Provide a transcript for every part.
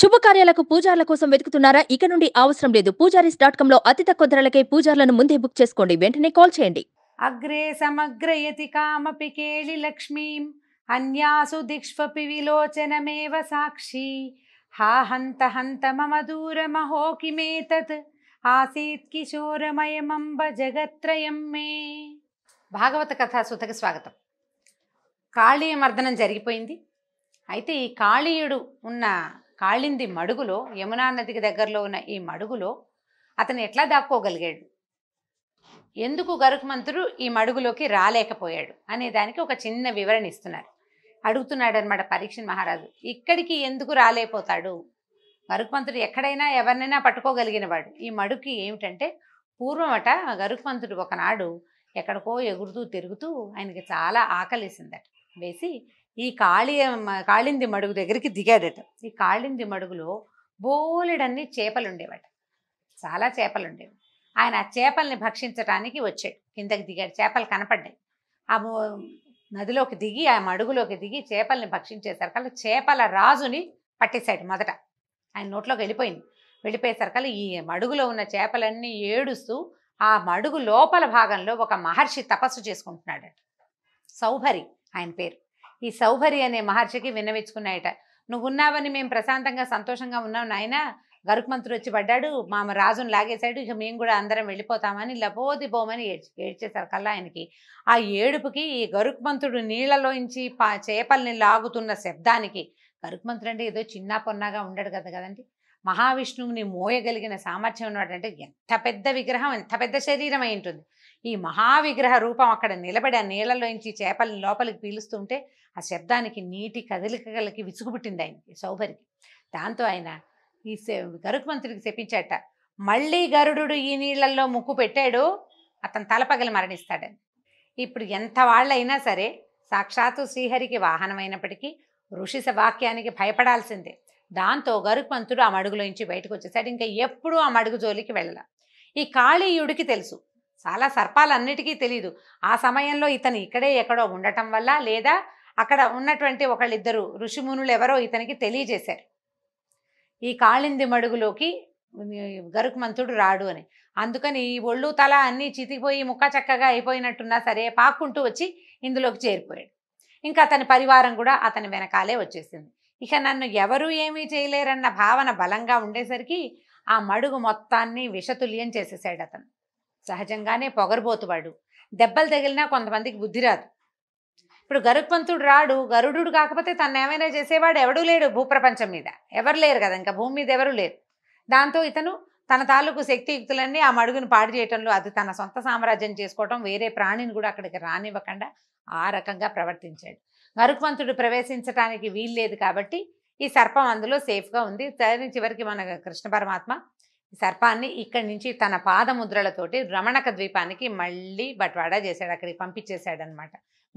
శుభకార్యాలకు పూజార్ల కోసం వెతుకుతున్నారా ఇక నుండి అవసరం లేదు పూజారీస్ డాట్ కామ్ లో అతి తక్కువ ధరలకే పూజార్లను ముందే బుక్ చేసుకోండి వెంటనే కాల్ చేయండి అగ్రే సమగ్రయతి కామపి కేళి లక్ష్మీం అన్యాసు దిక్ష్వపి విలోచనమేవ సాక్షి హా హంత హంత మమ మహోకి మేతత్ ఆసీత్ కిశోరమయమంబ జగత్రయం మే భాగవత కథా సుతకి స్వాగతం కాళీయ మర్దనం జరిగిపోయింది అయితే ఈ కాళీయుడు ఉన్న కాళ్ళింది మడుగులో యమునా నదికి దగ్గరలో ఉన్న ఈ మడుగులో అతను ఎట్లా దాక్కోగలిగాడు ఎందుకు గరుకుమంతుడు ఈ మడుగులోకి రాలేకపోయాడు అనే దానికి ఒక చిన్న వివరణ ఇస్తున్నారు అడుగుతున్నాడు అనమాట పరీక్ష మహారాజు ఇక్కడికి ఎందుకు రాలేకపోతాడు గరుకుమంతుడు ఎక్కడైనా ఎవరినైనా పట్టుకోగలిగినవాడు ఈ మడుగుకి ఏమిటంటే పూర్వమట గరుకుమంతుడు ఒకనాడు ఎక్కడికో ఎగురుతూ తిరుగుతూ ఆయనకి చాలా ఆకలిసిందట వేసి ఈ కాళీ కాళింది మడుగు దగ్గరికి దిగాడట ఈ కాళింది మడుగులో బోలెడన్ని చేపలు ఉండేవట చాలా చేపలు ఉండేవి ఆయన ఆ చేపల్ని భక్షించటానికి వచ్చాడు కిందకి దిగాడు చేపలు కనపడ్డాయి ఆ నదిలోకి దిగి ఆ మడుగులోకి దిగి చేపల్ని భక్షించేసరికల్లా చేపల రాజుని పట్టేశాడు మొదట ఆయన నోట్లోకి వెళ్ళిపోయింది వెళ్ళిపోయేసరికల్లా ఈ మడుగులో ఉన్న చేపలన్నీ ఏడుస్తూ ఆ మడుగు లోపల భాగంలో ఒక మహర్షి తపస్సు చేసుకుంటున్నాడట సౌభరి ఆయన పేరు ఈ సౌభరి అనే మహర్షికి విన్నవించుకున్నాయట నువ్వున్నావని మేము ప్రశాంతంగా సంతోషంగా ఉన్నాం నాయన గరుకుమంతుడు వచ్చి పడ్డాడు మామ రాజును లాగేశాడు ఇక మేము కూడా అందరం వెళ్ళిపోతామని లబోదిబోమని ఏడ్చి ఏడ్చేశారు కల్లా ఆయనకి ఆ ఏడుపుకి ఈ గరుకుమంతుడు నీళ్ళలోంచి పా చేపల్ని లాగుతున్న శబ్దానికి గరుకుమంతుడు అంటే ఏదో చిన్న పొన్నాగా ఉండడు కదా కదండి మహావిష్ణువుని మోయగలిగిన సామర్థ్యం ఉన్నాడంటే ఎంత పెద్ద విగ్రహం ఎంత పెద్ద శరీరం అయి ఉంటుంది ఈ మహావిగ్రహ రూపం అక్కడ నిలబడి ఆ నీళ్ళలోంచి చేపలను లోపలికి పీలుస్తుంటే ఆ శబ్దానికి నీటి కదలికలకి విసుగుబుట్టింది ఆయనకి సౌభరికి దాంతో ఆయన ఈ గరుకు మంత్రికి చెప్పించాట మళ్ళీ గరుడు ఈ నీళ్ళల్లో ముక్కు పెట్టాడు అతను తలపగలి మరణిస్తాడని ఇప్పుడు ఎంత వాళ్ళైనా సరే సాక్షాత్తు శ్రీహరికి వాహనమైనప్పటికీ ఋషి వాక్యానికి భయపడాల్సిందే దాంతో మంత్రుడు ఆ మడుగులోంచి బయటకు వచ్చేసాడు ఇంకా ఎప్పుడూ ఆ మడుగు జోలికి వెళ్ళాల ఈ కాళీయుడికి తెలుసు చాలా సర్పాలన్నిటికీ తెలియదు ఆ సమయంలో ఇతను ఇక్కడే ఎక్కడో ఉండటం వల్ల లేదా అక్కడ ఉన్నటువంటి ఒకళ్ళిద్దరు ఋషిమునులు ఎవరో ఇతనికి తెలియజేశారు ఈ కాళింది మడుగులోకి గరుకు మంతుడు రాడు అని అందుకని ఈ ఒళ్ళు తల అన్నీ చితికిపోయి ముక్క చక్కగా అయిపోయినట్టున్నా సరే పాక్కుంటూ వచ్చి ఇందులోకి చేరిపోయాడు ఇంకా అతని పరివారం కూడా అతని వెనకాలే వచ్చేసింది ఇక నన్ను ఎవరూ ఏమీ చేయలేరన్న భావన బలంగా ఉండేసరికి ఆ మడుగు మొత్తాన్ని విషతుల్యం చేసేసాడు అతను సహజంగానే పొగరబోతువాడు దెబ్బలు తగిలినా కొంతమందికి బుద్ధి రాదు ఇప్పుడు గరుత్మంతుడు రాడు గరుడు కాకపోతే తను ఏమైనా చేసేవాడు ఎవడూ లేడు భూప్రపంచం మీద ఎవరు లేరు కదా ఇంకా భూమి మీద ఎవరు లేరు దాంతో ఇతను తన తాలూకు శక్తియుక్తులన్నీ ఆ మడుగును పాడు చేయటంలో అది తన సొంత సామ్రాజ్యం చేసుకోవటం వేరే ప్రాణిని కూడా అక్కడికి రానివ్వకుండా ఆ రకంగా ప్రవర్తించాడు గరుక్వంతుడు ప్రవేశించడానికి వీల్లేదు కాబట్టి ఈ సర్పం అందులో సేఫ్గా ఉంది చివరికి మన కృష్ణ పరమాత్మ సర్పాన్ని ఇక్కడి నుంచి తన పాదముద్రలతోటి రమణక ద్వీపానికి మళ్ళీ బట్వాడా చేశాడు అక్కడికి పంపించేశాడు అనమాట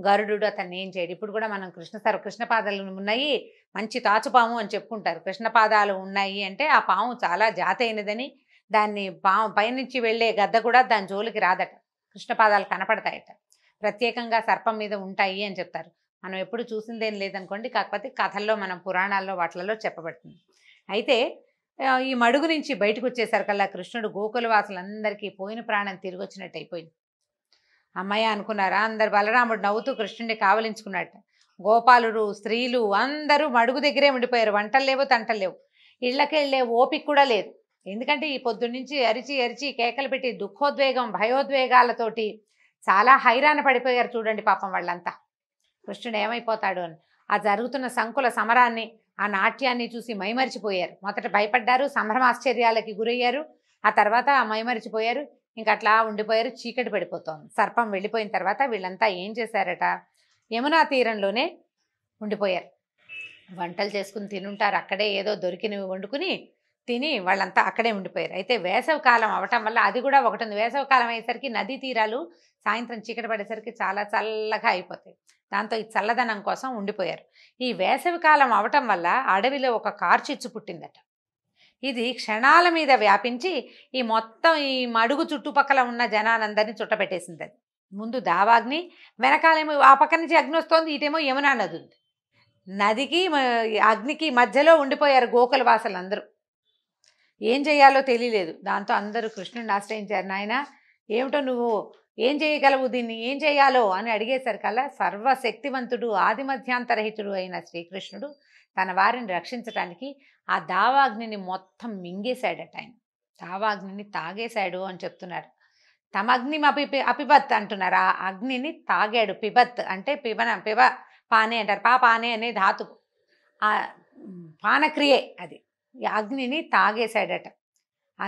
గరుడు అతన్ని ఏం చేయడు ఇప్పుడు కూడా మనం కృష్ణ సర్వ కృష్ణపాదాలు ఉన్నాయి మంచి తాచుపాము అని చెప్పుకుంటారు కృష్ణపాదాలు ఉన్నాయి అంటే ఆ పాము చాలా అయినదని దాన్ని పాము పైనుంచి వెళ్ళే గద్ద కూడా దాని జోలికి రాదట కృష్ణపాదాలు కనపడతాయట ప్రత్యేకంగా సర్పం మీద ఉంటాయి అని చెప్తారు మనం ఎప్పుడు చూసిందేం లేదనుకోండి కాకపోతే కథల్లో మనం పురాణాల్లో వాటిలలో చెప్పబడుతుంది అయితే ఈ మడుగు నుంచి బయటకు వచ్చేసరికల్లా కృష్ణుడు గోకులవాసులందరికీ పోయిన ప్రాణం తిరిగి వచ్చినట్టు అయిపోయింది అమ్మాయ అనుకున్నారా అందరు బలరాముడు నవ్వుతూ కృష్ణుడిని కావలించుకున్నట్ట గోపాలుడు స్త్రీలు అందరూ మడుగు దగ్గరే ఉండిపోయారు వంటలు లేవు తంటలు లేవు ఇళ్ళకెళ్ళే ఓపిక కూడా లేదు ఎందుకంటే ఈ పొద్దున్నుంచి అరిచి అరిచి కేకలు పెట్టి దుఃఖోద్వేగం భయోద్వేగాలతోటి చాలా హైరాణ పడిపోయారు చూడండి పాపం వాళ్ళంతా కృష్ణుడు ఏమైపోతాడు అని ఆ జరుగుతున్న సంకుల సమరాన్ని ఆ నాట్యాన్ని చూసి మైమరిచిపోయారు మొదట భయపడ్డారు సంభ్రమాశ్చర్యాలకి గురయ్యారు ఆ తర్వాత మైమరిచిపోయారు ఇంక అట్లా ఉండిపోయారు చీకటి పడిపోతుంది సర్పం వెళ్ళిపోయిన తర్వాత వీళ్ళంతా ఏం చేశారట యమునా తీరంలోనే ఉండిపోయారు వంటలు చేసుకుని తినుంటారు అక్కడే ఏదో దొరికినవి వండుకుని తిని వాళ్ళంతా అక్కడే ఉండిపోయారు అయితే వేసవకాలం అవటం వల్ల అది కూడా ఒకటి ఉంది వేసవకాలం అయ్యేసరికి నదీ తీరాలు సాయంత్రం చీకటి పడేసరికి చాలా చల్లగా అయిపోతాయి దాంతో ఈ చల్లదనం కోసం ఉండిపోయారు ఈ వేసవికాలం అవటం వల్ల అడవిలో ఒక కార్చిచ్చు పుట్టిందట ఇది క్షణాల మీద వ్యాపించి ఈ మొత్తం ఈ మడుగు చుట్టుపక్కల ఉన్న జనాలందరినీ చుట్టపెట్టేసింది అది ముందు దావాగ్ని వెనకాలేమో ఆ పక్క నుంచి అగ్ని వస్తోంది ఇటేమో యమునా నది ఉంది నదికి అగ్నికి మధ్యలో ఉండిపోయారు గోకుల వాసలు అందరూ ఏం చేయాలో తెలియలేదు దాంతో అందరూ కృష్ణుడిని ఆశ్రయించారు నాయన ఏమిటో నువ్వు ఏం చేయగలవు దీన్ని ఏం చేయాలో అని అడిగేసరికల్లా సర్వశక్తివంతుడు ఆదిమధ్యాంతరహితుడు అయిన శ్రీకృష్ణుడు తన వారిని రక్షించడానికి ఆ దావాగ్నిని మొత్తం మింగేశాడట ఆయన దావాగ్నిని తాగేశాడు అని చెప్తున్నారు తమ అగ్ని అపి అపిబత్ అంటున్నారు ఆ అగ్నిని తాగాడు పిబత్ అంటే పిబన పిబ పానే అంటారు పా పానే అనే ధాతు ఆ పానక్రియే అది అగ్నిని తాగేశాడట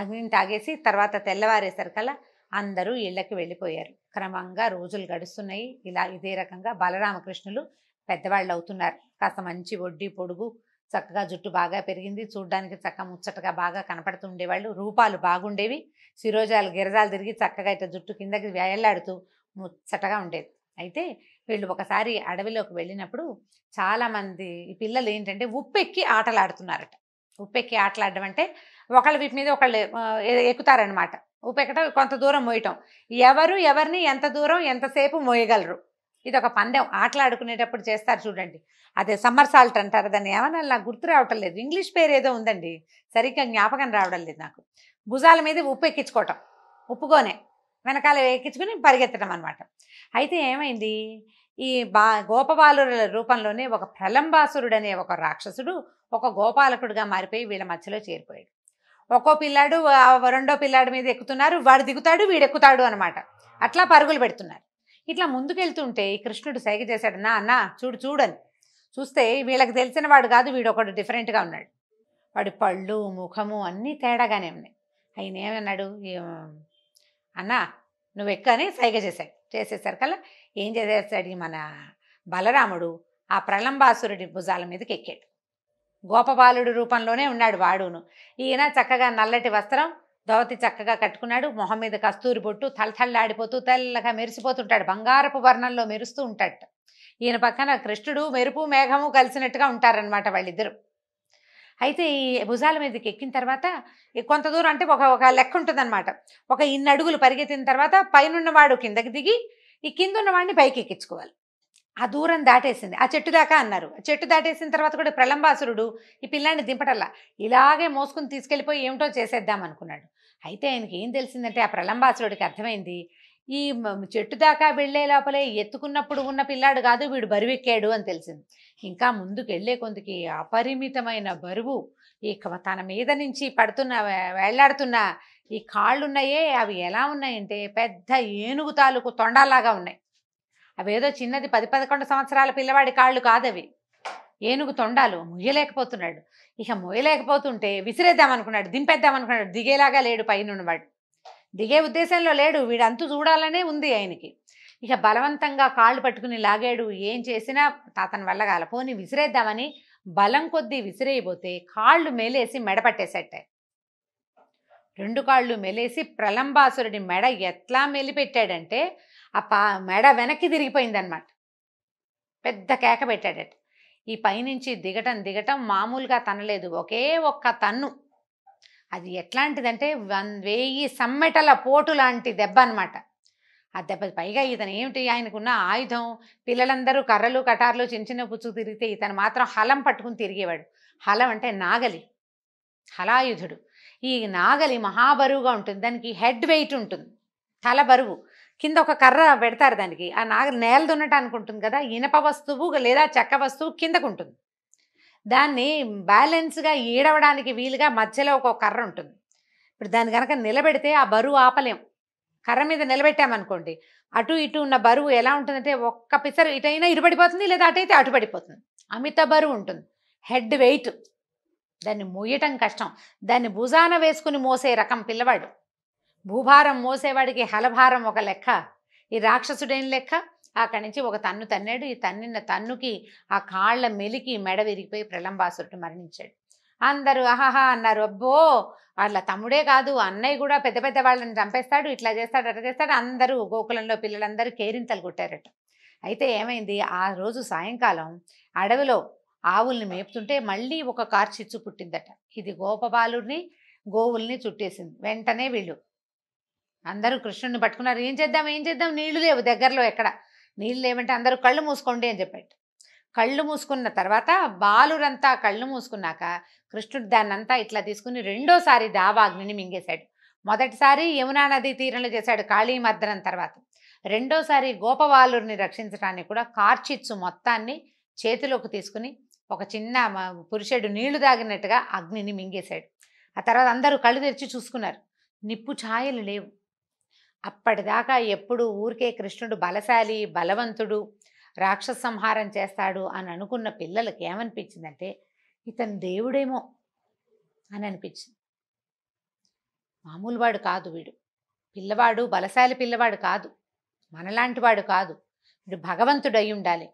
అగ్నిని తాగేసి తర్వాత తెల్లవారేసరికల్లా అందరూ ఇళ్లకి వెళ్ళిపోయారు క్రమంగా రోజులు గడుస్తున్నాయి ఇలా ఇదే రకంగా బలరామకృష్ణులు పెద్దవాళ్ళు అవుతున్నారు కాస్త మంచి వడ్డీ పొడుగు చక్కగా జుట్టు బాగా పెరిగింది చూడ్డానికి చక్క ముచ్చటగా బాగా కనపడుతుండేవాళ్ళు రూపాలు బాగుండేవి శిరోజాలు గిరజాలు తిరిగి చక్కగా ఇట్లా జుట్టు కిందకి వేలాడుతూ ముచ్చటగా ఉండేది అయితే వీళ్ళు ఒకసారి అడవిలోకి వెళ్ళినప్పుడు చాలామంది పిల్లలు ఏంటంటే ఉప్పెక్కి ఆటలాడుతున్నారట ఉప్పెక్కి ఆటలాడడం అంటే ఒకళ్ళ వీటి మీద ఒకళ్ళు ఎక్కుతారనమాట ఉప్పెక్కట కొంత దూరం మోయటం ఎవరు ఎవరిని ఎంత దూరం ఎంతసేపు మోయగలరు ఇది ఒక పందెం ఆటలాడుకునేటప్పుడు చేస్తారు చూడండి అదే సమ్మర్ సాల్ట్ అంటారు దాన్ని ఏమన్నా నాకు గుర్తు రావటం లేదు ఇంగ్లీష్ పేరు ఏదో ఉందండి సరిగ్గా జ్ఞాపకం రావడం లేదు నాకు భుజాల మీద ఉప్పు ఎక్కించుకోవటం ఉప్పుకోనే వెనకాల ఎక్కించుకుని పరిగెత్తడం అనమాట అయితే ఏమైంది ఈ బా గోపబాలుల రూపంలోనే ఒక ప్రలంబాసురుడు అనే ఒక రాక్షసుడు ఒక గోపాలకుడుగా మారిపోయి వీళ్ళ మధ్యలో చేరిపోయాడు ఒక్కో పిల్లాడు రెండో పిల్లాడి మీద ఎక్కుతున్నారు వాడు దిగుతాడు వీడు ఎక్కుతాడు అనమాట అట్లా పరుగులు పెడుతున్నారు ఇట్లా ముందుకెళ్తుంటే కృష్ణుడు సైగ చేశాడు నా అన్న చూడు చూడని చూస్తే వీళ్ళకి తెలిసిన వాడు కాదు వీడు ఒకడు డిఫరెంట్గా ఉన్నాడు వాడి పళ్ళు ముఖము అన్నీ తేడాగానే ఉన్నాయి ఆయన ఏమన్నాడు అన్నా నువ్వు ఎక్కని సైగ చేశాడు చేసేసరికల్లా ఏం చేసేస్తాడు మన బలరాముడు ఆ ప్రళంబాసురుడి భుజాల మీదకి ఎక్కాడు గోపబాలుడు రూపంలోనే ఉన్నాడు వాడును ఈయన చక్కగా నల్లటి వస్త్రం దోవతి చక్కగా కట్టుకున్నాడు మొహం మీద కస్తూరి బొట్టు తలతళ్ళాడిపోతూ తెల్లగా మెరిసిపోతుంటాడు బంగారపు వర్ణంలో మెరుస్తూ ఉంటాడు ఈయన పక్కన కృష్ణుడు మెరుపు మేఘము కలిసినట్టుగా ఉంటారనమాట వాళ్ళిద్దరు అయితే ఈ భుజాల మీదకి ఎక్కిన తర్వాత కొంత దూరం అంటే ఒక ఒక లెక్క ఉంటుందన్నమాట ఒక ఇన్ని అడుగులు పరిగెత్తిన తర్వాత పైనున్నవాడు కిందకి దిగి ఈ కింద ఉన్నవాడిని పైకి ఎక్కించుకోవాలి ఆ దూరం దాటేసింది ఆ చెట్టు దాకా అన్నారు ఆ చెట్టు దాటేసిన తర్వాత కూడా ప్రళంబాసురుడు ఈ పిల్లాన్ని దింపటల్లా ఇలాగే మోసుకుని తీసుకెళ్ళిపోయి ఏమిటో చేసేద్దాం అనుకున్నాడు అయితే ఆయనకి ఏం తెలిసిందంటే ఆ ప్రళంబాసురుడికి అర్థమైంది ఈ చెట్టు దాకా వెళ్లే లోపలే ఎత్తుకున్నప్పుడు ఉన్న పిల్లాడు కాదు వీడు బరువెక్కాడు అని తెలిసింది ఇంకా ముందుకు వెళ్లే కొందుకి అపరిమితమైన బరువు ఇక తన మీద నుంచి పడుతున్న వేళ్లాడుతున్న ఈ కాళ్ళు ఉన్నాయే అవి ఎలా ఉన్నాయంటే పెద్ద ఏనుగు తాలూకు తొండాలాగా ఉన్నాయి అవేదో చిన్నది పది పదకొండు సంవత్సరాల పిల్లవాడి కాళ్ళు కాదవి ఏనుగు తొండాలు ముయ్యలేకపోతున్నాడు ఇక ముయ్యలేకపోతుంటే విసిరేద్దామనుకున్నాడు దింపేద్దామనుకున్నాడు దిగేలాగా లేడు పైన ఉన్నవాడు దిగే ఉద్దేశంలో లేడు అంతు చూడాలనే ఉంది ఆయనకి ఇక బలవంతంగా కాళ్ళు పట్టుకుని లాగాడు ఏం చేసినా తాతని వల్ల కాలపోని విసిరేద్దామని బలం కొద్దీ విసిరేయబోతే కాళ్ళు మేలేసి మెడపట్టేసేట రెండు కాళ్ళు మెలేసి ప్రలంబాసురుడి మెడ ఎట్లా మెలిపెట్టాడంటే ఆ పా మెడ వెనక్కి తిరిగిపోయిందనమాట పెద్ద కేక పెట్టాడట ఈ పైనుంచి దిగటం దిగటం మామూలుగా తనలేదు ఒకే ఒక్క తన్ను అది ఎట్లాంటిదంటే వన్ వెయ్యి సమ్మెటల పోటు లాంటి దెబ్బ అనమాట ఆ దెబ్బ పైగా ఇతను ఏమిటి ఆయనకున్న ఆయుధం పిల్లలందరూ కర్రలు కటార్లు చిన్న చిన్న పుచ్చుకు తిరిగితే ఇతను మాత్రం హలం పట్టుకుని తిరిగేవాడు హలం అంటే నాగలి హలాయుధుడు ఈ నాగలి మహాబరువుగా ఉంటుంది దానికి హెడ్ వెయిట్ ఉంటుంది తల బరువు కింద ఒక కర్ర పెడతారు దానికి ఆ నాగ నేల దున్నటానికి ఉంటుంది కదా ఇనప వస్తువు లేదా చెక్క వస్తువు కిందకు ఉంటుంది దాన్ని బ్యాలెన్స్గా ఈడవడానికి వీలుగా మధ్యలో ఒక కర్ర ఉంటుంది ఇప్పుడు దాన్ని కనుక నిలబెడితే ఆ బరువు ఆపలేం కర్ర మీద నిలబెట్టామనుకోండి అటు ఇటు ఉన్న బరువు ఎలా ఉంటుందంటే ఒక్క పిసరు ఇటైనా ఇరుపడిపోతుంది లేదా అటైతే అటుపడిపోతుంది అమిత బరువు ఉంటుంది హెడ్ వెయిట్ దాన్ని మోయటం కష్టం దాన్ని భుజాన వేసుకుని మోసే రకం పిల్లవాడు భూభారం మోసేవాడికి హలభారం ఒక లెక్క ఈ రాక్షసుడైన లెక్క అక్కడి నుంచి ఒక తన్ను తన్నాడు ఈ తన్నిన్న తన్నుకి ఆ కాళ్ళ మెలికి మెడ విరిగిపోయి ప్రళంబాసురుడు మరణించాడు అందరూ అహహా అన్నారు అబ్బో వాళ్ళ తమ్ముడే కాదు అన్నయ్య కూడా పెద్ద పెద్ద వాళ్ళని చంపేస్తాడు ఇట్లా చేస్తాడు అట్లా చేస్తాడు అందరూ గోకులంలో పిల్లలందరూ కేరింతలు కొట్టారట అయితే ఏమైంది ఆ రోజు సాయంకాలం అడవిలో ఆవుల్ని మేపుతుంటే మళ్ళీ ఒక కార్చిచ్చు పుట్టిందట ఇది గోపబాలుని గోవుల్ని చుట్టేసింది వెంటనే వీళ్ళు అందరూ కృష్ణుడిని పట్టుకున్నారు ఏం చేద్దాం ఏం చేద్దాం నీళ్లు లేవు దగ్గరలో ఎక్కడ నీళ్ళు లేవంటే అందరూ కళ్ళు మూసుకోండి అని చెప్పాడు కళ్ళు మూసుకున్న తర్వాత బాలురంతా కళ్ళు మూసుకున్నాక కృష్ణుడు దాన్నంతా ఇట్లా తీసుకుని రెండోసారి దావాగ్నిని మింగేశాడు మొదటిసారి యమునా నదీ తీరంలో చేశాడు కాళీ మర్దనం తర్వాత రెండోసారి గోపవాలుని రక్షించడానికి కూడా కార్చిచ్చు మొత్తాన్ని చేతిలోకి తీసుకుని ఒక చిన్న పురుషుడు నీళ్లు తాగినట్టుగా అగ్నిని మింగేశాడు ఆ తర్వాత అందరూ కళ్ళు తెరిచి చూసుకున్నారు నిప్పు ఛాయలు లేవు అప్పటిదాకా ఎప్పుడు ఊరికే కృష్ణుడు బలశాలి బలవంతుడు రాక్షస సంహారం చేస్తాడు అని అనుకున్న పిల్లలకి ఏమనిపించిందంటే ఇతను దేవుడేమో అని అనిపించింది మామూలువాడు కాదు వీడు పిల్లవాడు బలశాలి పిల్లవాడు కాదు మనలాంటి వాడు కాదు వీడు భగవంతుడు అయి ఉండాలి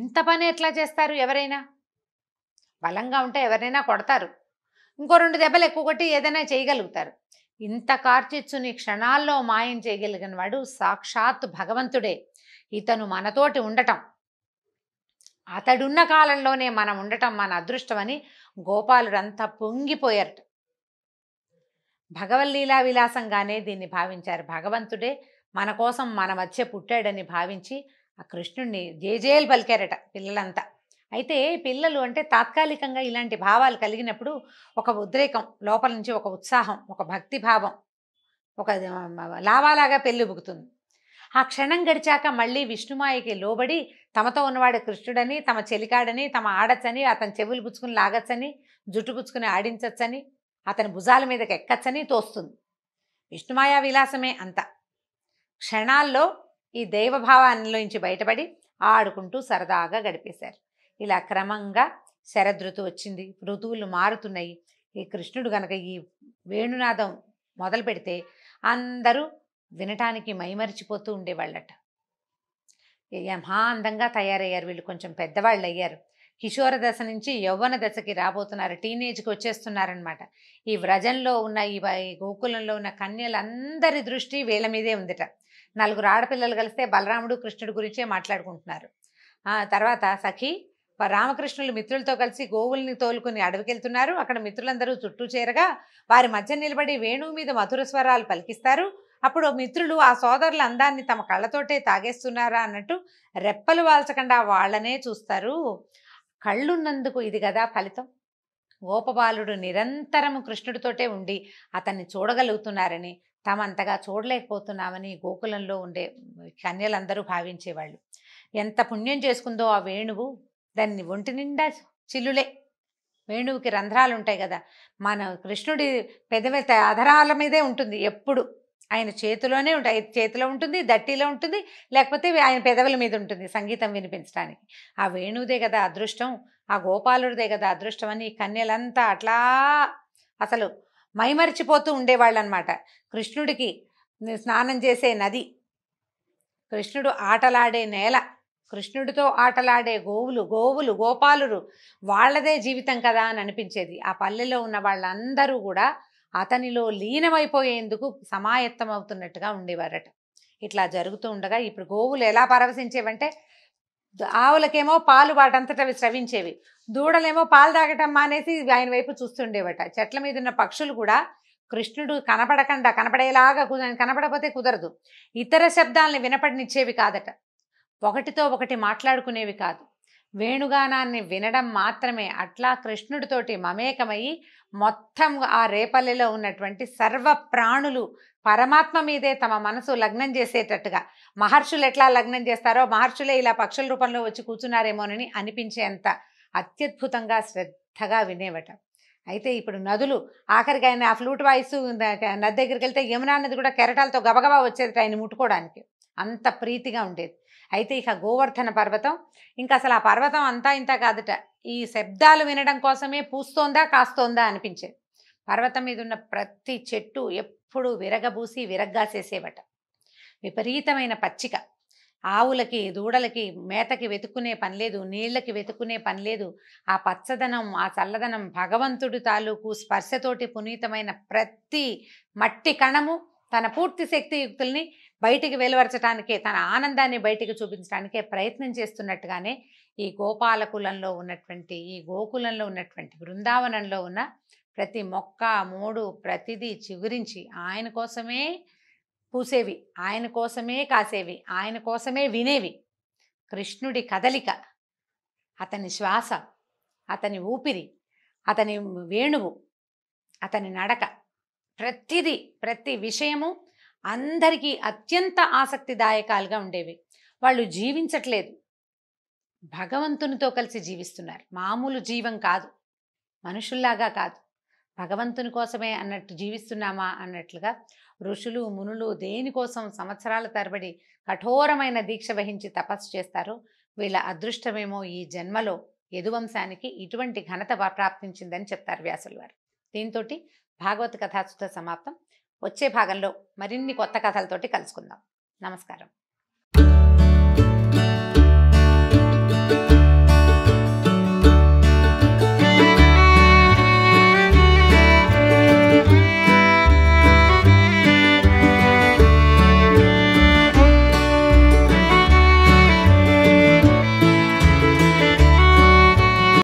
ఇంత పని ఎట్లా చేస్తారు ఎవరైనా బలంగా ఉంటే ఎవరైనా కొడతారు ఇంకో రెండు దెబ్బలు ఎక్కువ కొట్టి ఏదైనా చేయగలుగుతారు ఇంత కార్చిచ్చుని క్షణాల్లో మాయం చేయగలిగిన వాడు సాక్షాత్ భగవంతుడే ఇతను మనతోటి ఉండటం అతడున్న కాలంలోనే మనం ఉండటం మన అదృష్టమని గోపాలుడంతా పొంగిపోయారట భగవల్లీలా విలాసంగానే దీన్ని భావించారు భగవంతుడే మన కోసం మన మధ్య పుట్టాడని భావించి ఆ కృష్ణుడిని జేజేలు పలికారట పిల్లలంతా అయితే పిల్లలు అంటే తాత్కాలికంగా ఇలాంటి భావాలు కలిగినప్పుడు ఒక ఉద్రేకం లోపల నుంచి ఒక ఉత్సాహం ఒక భక్తి భావం ఒక లావాలాగా పెళ్ళిబుకుతుంది ఆ క్షణం గడిచాక మళ్ళీ విష్ణుమాయకి లోబడి తమతో ఉన్నవాడు కృష్ణుడని తమ చెలికాడని తమ ఆడచ్చని అతని చెవులు పుచ్చుకుని లాగచ్చని జుట్టు పుచ్చుకుని ఆడించచ్చని అతని భుజాల మీదకి ఎక్కచ్చని తోస్తుంది విష్ణుమాయ విలాసమే అంత క్షణాల్లో ఈ దైవభావాన్నిలోంచి బయటపడి ఆడుకుంటూ సరదాగా గడిపేశారు ఇలా క్రమంగా శరదృతు వచ్చింది ఋతువులు మారుతున్నాయి ఈ కృష్ణుడు గనక ఈ వేణునాదం మొదలు పెడితే అందరూ వినటానికి మైమరిచిపోతూ ఉండేవాళ్ళట మహా అందంగా తయారయ్యారు వీళ్ళు కొంచెం పెద్దవాళ్ళు అయ్యారు కిషోర దశ నుంచి యవ్వన దశకి రాబోతున్నారు టీనేజ్కి వచ్చేస్తున్నారనమాట ఈ వ్రజంలో ఉన్న ఈ గోకులంలో ఉన్న కన్యలందరి దృష్టి వీళ్ళ మీదే ఉందిట నలుగురు ఆడపిల్లలు కలిస్తే బలరాముడు కృష్ణుడు గురించే మాట్లాడుకుంటున్నారు తర్వాత సఖీ రామకృష్ణులు మిత్రులతో కలిసి గోవుల్ని తోలుకుని అడవికెళ్తున్నారు అక్కడ మిత్రులందరూ చుట్టూ చేరగా వారి మధ్య నిలబడి వేణువు మీద మధుర స్వరాలు పలికిస్తారు అప్పుడు మిత్రులు ఆ సోదరుల అందాన్ని తమ కళ్ళతోటే తాగేస్తున్నారా అన్నట్టు రెప్పలు వాల్చకుండా వాళ్ళనే చూస్తారు కళ్ళున్నందుకు ఇది కదా ఫలితం గోపబాలుడు నిరంతరము కృష్ణుడితోటే ఉండి అతన్ని చూడగలుగుతున్నారని తమంతగా చూడలేకపోతున్నామని గోకులంలో ఉండే కన్యలందరూ భావించేవాళ్ళు ఎంత పుణ్యం చేసుకుందో ఆ వేణువు దాన్ని ఒంటి నిండా చిల్లులే వేణువుకి రంధ్రాలు ఉంటాయి కదా మన కృష్ణుడి పెద్ద పెద్ద అధరాల మీదే ఉంటుంది ఎప్పుడు ఆయన చేతిలోనే ఉంటాయి చేతిలో ఉంటుంది దట్టిలో ఉంటుంది లేకపోతే ఆయన పెదవుల మీద ఉంటుంది సంగీతం వినిపించడానికి ఆ వేణువుదే కదా అదృష్టం ఆ గోపాలుడిదే కదా అదృష్టం అని కన్యలంతా అట్లా అసలు మైమరిచిపోతూ ఉండేవాళ్ళు అనమాట కృష్ణుడికి స్నానం చేసే నది కృష్ణుడు ఆటలాడే నేల కృష్ణుడితో ఆటలాడే గోవులు గోవులు గోపాలురు వాళ్ళదే జీవితం కదా అని అనిపించేది ఆ పల్లెలో ఉన్న వాళ్ళందరూ కూడా అతనిలో లీనమైపోయేందుకు సమాయత్తం అవుతున్నట్టుగా ఉండేవారట ఇట్లా జరుగుతూ ఉండగా ఇప్పుడు గోవులు ఎలా పరవశించేవంటే ఆవులకేమో పాలు వాటంతట స్రవించేవి దూడలేమో పాలు తాగటం మానేసి ఆయన వైపు చూస్తుండేవట చెట్ల మీద ఉన్న పక్షులు కూడా కృష్ణుడు కనపడకుండా కనపడేలాగా కనపడపోతే కుదరదు ఇతర శబ్దాలను వినపడినిచ్చేవి కాదట ఒకటితో ఒకటి మాట్లాడుకునేవి కాదు వేణుగానాన్ని వినడం మాత్రమే అట్లా కృష్ణుడితోటి మమేకమయ్యి మొత్తం ఆ రేపల్లెలో ఉన్నటువంటి సర్వ ప్రాణులు పరమాత్మ మీదే తమ మనసు లగ్నం చేసేటట్టుగా మహర్షులు ఎట్లా లగ్నం చేస్తారో మహర్షులే ఇలా పక్షుల రూపంలో వచ్చి కూర్చున్నారేమోనని అనిపించేంత అత్యద్భుతంగా శ్రద్ధగా వినేవట అయితే ఇప్పుడు నదులు ఆఖరికి ఆయన ఆ ఫ్లూట్ వాయిస్ నది దగ్గరికి వెళ్తే యమునా నది కూడా కెరటాలతో గబగబా వచ్చేది ఆయన ముట్టుకోవడానికి అంత ప్రీతిగా ఉండేది అయితే ఇక గోవర్ధన పర్వతం ఇంకా అసలు ఆ పర్వతం అంతా ఇంత కాదుట ఈ శబ్దాలు వినడం కోసమే పూస్తోందా కాస్తోందా అనిపించేది పర్వతం మీద ఉన్న ప్రతి చెట్టు ఎప్పుడు విరగబూసి విరగ్గాసేసేవట విపరీతమైన పచ్చిక ఆవులకి దూడలకి మేతకి వెతుక్కునే పని లేదు నీళ్ళకి వెతుక్కునే పని లేదు ఆ పచ్చదనం ఆ చల్లదనం భగవంతుడి తాలూకు స్పర్శతోటి పునీతమైన ప్రతి మట్టి కణము తన పూర్తి శక్తియుక్తుల్ని బయటికి వెలువరచడానికే తన ఆనందాన్ని బయటికి చూపించడానికే ప్రయత్నం చేస్తున్నట్టుగానే ఈ గోపాలకులంలో ఉన్నటువంటి ఈ గోకులంలో ఉన్నటువంటి బృందావనంలో ఉన్న ప్రతి మొక్క మూడు ప్రతిదీ చిగురించి ఆయన కోసమే పూసేవి ఆయన కోసమే కాసేవి ఆయన కోసమే వినేవి కృష్ణుడి కదలిక అతని శ్వాస అతని ఊపిరి అతని వేణువు అతని నడక ప్రతిదీ ప్రతి విషయము అందరికీ అత్యంత ఆసక్తిదాయకాలుగా ఉండేవి వాళ్ళు జీవించట్లేదు భగవంతునితో కలిసి జీవిస్తున్నారు మామూలు జీవం కాదు మనుషుల్లాగా కాదు భగవంతుని కోసమే అన్నట్టు జీవిస్తున్నామా అన్నట్లుగా ఋషులు మునులు దేనికోసం సంవత్సరాల తరబడి కఠోరమైన దీక్ష వహించి తపస్సు చేస్తారు వీళ్ళ అదృష్టమేమో ఈ జన్మలో యదువంశానికి ఇటువంటి ఘనత ప్రాప్తించిందని చెప్తారు వ్యాసులు వారు దీంతో భాగవత కథాసుత సమాప్తం వచ్చే భాగంలో మరిన్ని కొత్త కథలతోటి కలుసుకుందాం నమస్కారం